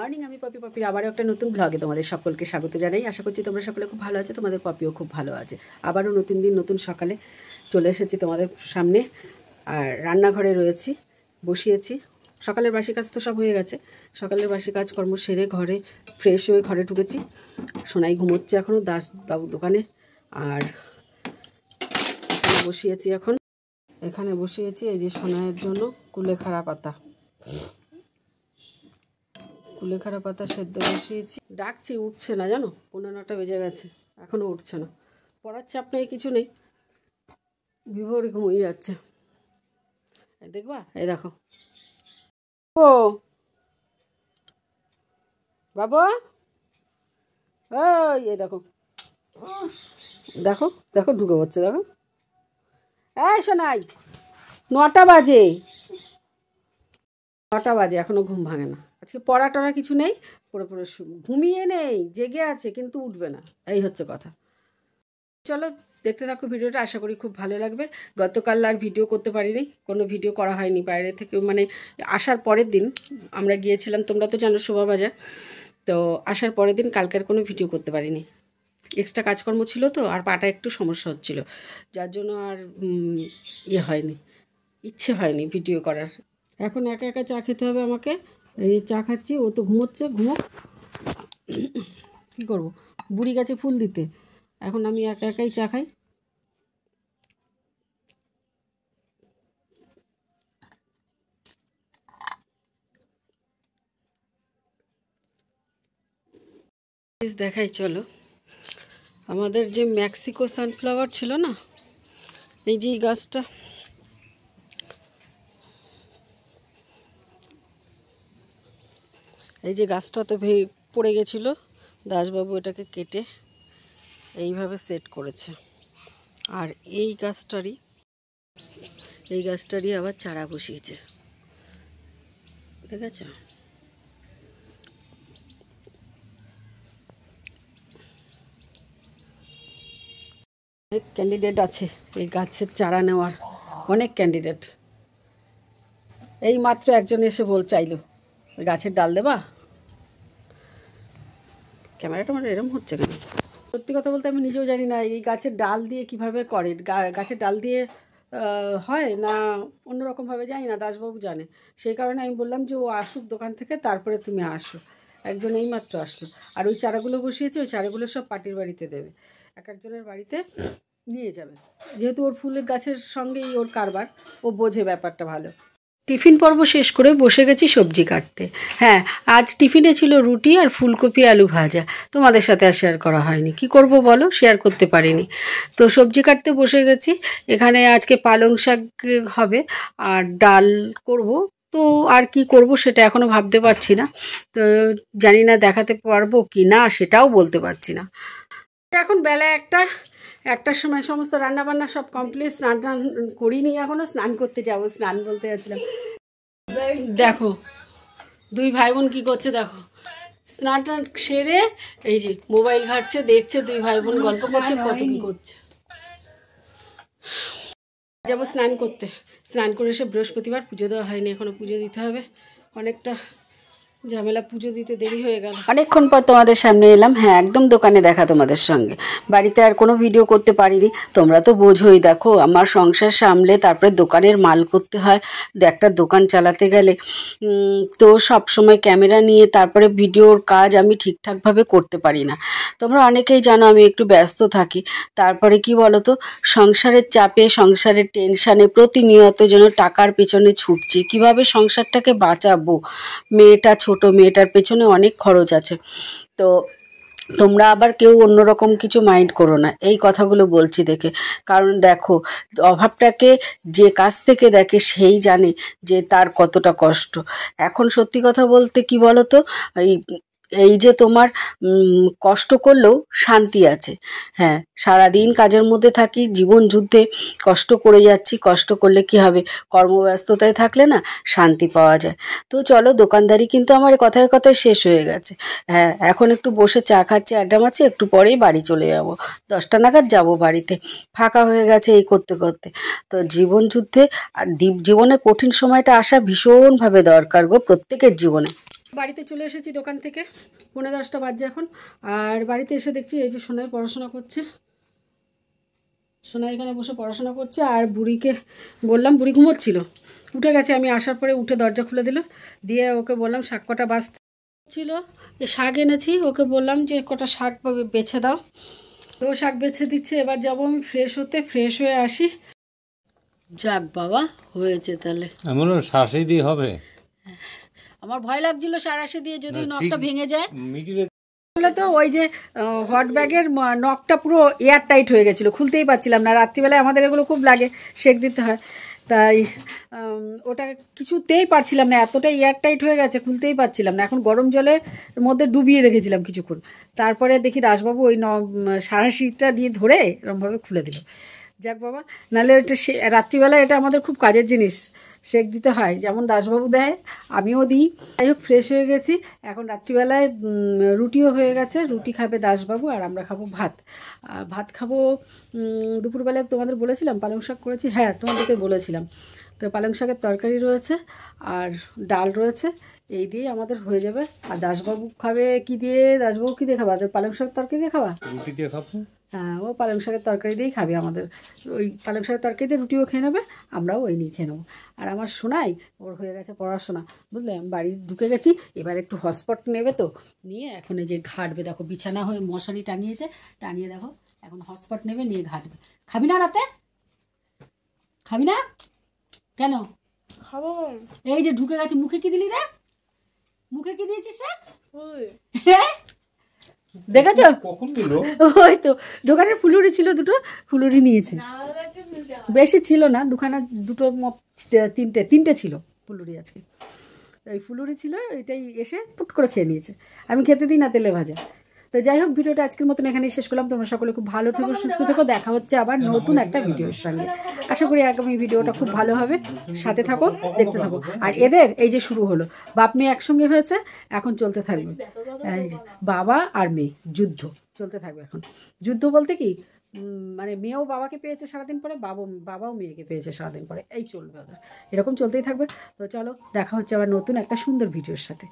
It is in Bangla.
মর্নিং আমি পপি পপির আবারও একটা নতুন ব্লগে তোমাদের সকলকে স্বাগত জানাই আশা করছি তোমরা সকলে খুব ভালো আছে তোমাদের পপিও খুব ভালো আছে আবারও নতুন দিন নতুন সকালে চলে এসেছি তোমাদের সামনে আর রান্নাঘরে রয়েছি বসিয়েছি সকালের বাসি কাজ তো সব হয়ে গেছে সকালের বাসি কাজকর্ম সেরে ঘরে ফ্রেশ হয়ে ঘরে ঢুকেছি সোনাই ঘুমোচ্ছে এখনও দাসবাবু দোকানে আর বসিয়েছি এখন এখানে বসিয়েছি এই যে সোনাইয়ের জন্য খারাপ পাতা কুলেখাড়া পাতা সেদ্ধ বসিয়েছি ডাকছি উঠছে না জানো পনেরো নটা বেজে গেছে এখনও উঠছে না পড়ার চাপ নেই কিছু নেই বিভোরে ঘুমিয়ে যাচ্ছে দেখবা এই দেখো ও বাবা ওই এই দেখো দেখো দেখো ঢুকে পড়ছে দেখো এই শোনাই নটা বাজে নটা বাজে এখনো ঘুম ভাঙে না আজকে পড়া টড়া কিছু নেই পড়ে পড়ে ঘুমিয়ে নেই জেগে আছে কিন্তু উঠবে না এই হচ্ছে কথা চলো দেখতে থাকো ভিডিওটা আশা করি খুব ভালো লাগবে গতকাল আর ভিডিও করতে পারিনি কোনো ভিডিও করা হয়নি বাইরে থেকে মানে আসার পরের দিন আমরা গিয়েছিলাম তোমরা তো জানো শোভাবাজার তো আসার পরের দিন কালকের কোনো ভিডিও করতে পারিনি এক্সট্রা কাজকর্ম ছিল তো আর পাটা একটু সমস্যা হচ্ছিলো যার জন্য আর ইয়ে হয়নি ইচ্ছে হয়নি ভিডিও করার এখন একা একা চা খেতে হবে আমাকে এই চা খাচ্ছি ও তো ঘুমোচ্ছে ঘুমোক কী করবো বুড়ি গাছে ফুল দিতে এখন আমি একা একাই চা খাই দেখাই চলো আমাদের যে ম্যাক্সিকো সানফ্লাওয়ার ছিল না এই যে গাছটা এই যে গাছটাতে ভে পড়ে গেছিল দাসবাবু এটাকে কেটে এইভাবে সেট করেছে আর এই গাছটারই এই গাছটারই আবার চারা বসিয়েছে ঠিক আছে অনেক ক্যান্ডিডেট আছে এই গাছের চারা নেওয়ার অনেক ক্যান্ডিডেট এই মাত্র একজন এসে বল চাইলো ওই গাছের ডাল দেবা ক্যামেরাটা আমার এরম হচ্ছে কেন সত্যি কথা বলতে আমি নিজেও জানি না এই গাছের ডাল দিয়ে কিভাবে করে গাছের ডাল দিয়ে হয় না অন্যরকমভাবে জানি না দাসবাবু জানে সেই কারণে আমি বললাম যে ও আসুক দোকান থেকে তারপরে তুমি আসো একজন এইমাত্র আসলো আর ওই চারাগুলো বসিয়েছে ওই চারাগুলো সব পাটির বাড়িতে দেবে এক একজনের বাড়িতে নিয়ে যাবে যেহেতু ওর ফুলের গাছের সঙ্গেই ওর কারবার ও বোঝে ব্যাপারটা ভালো টিফিন পর্ব শেষ করে বসে গেছি সবজি কাটতে হ্যাঁ আজ টিফিনে ছিল রুটি আর ফুলকপি আলু ভাজা তোমাদের সাথে আর শেয়ার করা হয়নি কি করব বলো শেয়ার করতে পারিনি তো সবজি কাটতে বসে গেছি এখানে আজকে পালং শাক হবে আর ডাল করব তো আর কি করব সেটা এখনও ভাবতে পারছি না তো জানি না দেখাতে পারবো কি না সেটাও বলতে পারছি না এখন বেলা একটা একটার সময় সমস্ত রান্না বান্না সব কমপ্লিট স্নান টান করিনি এখনও স্নান করতে যাব স্নান বলতে যাচ্ছিলাম দেখো দুই ভাই বোন কী করছে দেখো স্নান টান সেরে এই যে মোবাইল ঘাটছে দেখছে দুই ভাই বোন গল্প করছে কত কি করছে যাবো স্নান করতে স্নান করে এসে বৃহস্পতিবার পুজো দেওয়া হয়নি এখনও পুজো দিতে হবে অনেকটা ঝামেলা পুজো দিতে দেরি হয়ে গেল অনেকক্ষণ পর তোমাদের সামনে এলাম হ্যাঁ একদম দোকানে দেখা তোমাদের সঙ্গে বাড়িতে আর কোনো ভিডিও করতে পারিনি তোমরা তো বোঝোই দেখো আমার সংসার সামলে তারপরে দোকানের মাল করতে হয় একটা দোকান চালাতে গেলে তো সব সময় ক্যামেরা নিয়ে তারপরে ভিডিওর কাজ আমি ঠিকঠাকভাবে করতে পারি না তোমরা অনেকেই জানো আমি একটু ব্যস্ত থাকি তারপরে কি বলো তো সংসারের চাপে সংসারের টেনশানে প্রতিনিয়ত যেন টাকার পেছনে ছুটছি কিভাবে সংসারটাকে বাঁচাবো মেয়েটা ছোট মেয়েটার পেছনে অনেক খরচ আছে তো তোমরা আবার কেউ অন্যরকম কিছু মাইন্ড করো না এই কথাগুলো বলছি দেখে কারণ দেখো অভাবটাকে যে কাছ থেকে দেখে সেই জানে যে তার কতটা কষ্ট এখন সত্যি কথা বলতে কি বলো তো এই এই যে তোমার কষ্ট করলেও শান্তি আছে হ্যাঁ সারাদিন কাজের মধ্যে থাকি জীবন যুদ্ধে কষ্ট করে যাচ্ছি কষ্ট করলে কি হবে কর্মব্যস্ততায় থাকলে না শান্তি পাওয়া যায় তো চলো দোকানদারি কিন্তু আমার কথায় কথায় শেষ হয়ে গেছে হ্যাঁ এখন একটু বসে চা খাচ্ছি আড্ডা মাছি একটু পরেই বাড়ি চলে যাব দশটা নাগাদ যাব বাড়িতে ফাঁকা হয়ে গেছে এই করতে করতে তো জীবন যুদ্ধে আর জীবনে কঠিন সময়টা আসা ভীষণভাবে দরকার গো প্রত্যেকের জীবনে বাড়িতে চলে এসেছি দোকান থেকে পনেরো দশটা বাজে এখন আর বাড়িতে এসে দেখছি এই যে সোনায় পড়াশোনা করছে সোনাই এখানে বসে পড়াশোনা করছে আর বুড়িকে বললাম বুড়ি ঘুমোচ্ছিল উঠে গেছে আমি আসার পরে উঠে দরজা খুলে দিল দিয়ে ওকে বললাম শাক কটা বাঁচতে ছিল যে শাক এনেছি ওকে বললাম যে কটা শাক বেছে দাও তো শাক বেছে দিচ্ছে এবার যাবো আমি ফ্রেশ হতে ফ্রেশ হয়ে আসি যাক বাবা হয়েছে তাহলে এমন শাসি দিয়ে হবে আমার ভয় লাগছিল সারাশে দিয়ে যদি নখটা ভেঙে যায় তো ওই যে হট ব্যাগের নখটা পুরো এয়ার টাইট হয়ে গেছিলো খুলতেই পারছিলাম না রাত্রিবেলায় আমাদের এগুলো খুব লাগে শেক দিতে হয় তাই ওটা কিছুতেই পারছিলাম না এতটা এয়ার টাইট হয়ে গেছে খুলতেই পারছিলাম না এখন গরম জলে মধ্যে ডুবিয়ে রেখেছিলাম কিছুক্ষণ তারপরে দেখি দাসবাবু ওই ন সারাশিটা দিয়ে ধরে এরমভাবে খুলে দিল যাক বাবা নাহলে এটা রাত্রিবেলায় এটা আমাদের খুব কাজের জিনিস সেক দিতে হয় যেমন দাসবাবু দেয় আমিও দিই যাই হোক ফ্রেশ হয়ে গেছি এখন রাত্রিবেলায় রুটিও হয়ে গেছে রুটি খাবে দাসবাবু আর আমরা খাবো ভাত ভাত খাবো দুপুরবেলায় তোমাদের বলেছিলাম পালং শাক করেছি হ্যাঁ তোমাদেরকে বলেছিলাম তো পালং শাকের তরকারি রয়েছে আর ডাল রয়েছে এই দিয়ে আমাদের হয়ে যাবে আর দাসবাবু খাবে কি দিয়ে দাসবাবু কি দিয়ে খাবা পালং শাক তরকারি দিয়ে খাবা রুটি দিয়ে খাবো হ্যাঁ, ও পালং শাকের তরকারি দিয়েই খাবে আমাদের ওই পালং শাকের তরকারি দিয়ে রুটিও খেয়ে নেবে আমরাও ওই নিয়ে খেয়ে নেবো আর আমার শোনাই ওর হয়ে গেছে পড়াশোনা বুঝলে আমি বাড়ি ঢুকে গেছি এবার একটু হটস্পট নেবে তো নিয়ে এখন এই যে ঘাটবে দেখো বিছানা হয়ে মশারি টাঙিয়েছে টাঙিয়ে দেখো এখন হটস্পট নেবে নিয়ে ঘাটবে খাবি না রাতে খাবি না কেন খাবো এই যে ঢুকে গেছে মুখে কি দিলি রে মুখে কি দিয়েছিস রে হ্যাঁ দেখেছো কখন ওই তো দোকানের ফুলুরি ছিল দুটো ফুলুরি নিয়েছে বেশি ছিল না দুখানা দুটো তিনটে তিনটে ছিল ফুলুরি আজকে ওই ফুলুরি ছিল এটাই এসে পুট করে খেয়ে নিয়েছে আমি খেতে দিই না তেলে ভাজা তো যাই হোক ভিডিওটা আজকের মতন এখানে শেষ করলাম তোমরা সকলে খুব ভালো থেকো সুস্থ থেকো দেখা হচ্ছে আবার নতুন একটা ভিডিওর সঙ্গে আশা করি আগামী ভিডিওটা খুব ভালো হবে সাথে থাকো দেখতে থাকো আর এদের এই যে শুরু হলো বাপ মেয়ে একসঙ্গে হয়েছে এখন চলতে থাকবে বাবা আর মেয়ে যুদ্ধ চলতে থাকবে এখন যুদ্ধ বলতে কি মানে মেয়েও বাবাকে পেয়েছে সারাদিন পরে বাবা বাবাও মেয়েকে পেয়েছে সারাদিন পরে এই চলবে ওদের এরকম চলতেই থাকবে তো চলো দেখা হচ্ছে আবার নতুন একটা সুন্দর ভিডিওর সাথে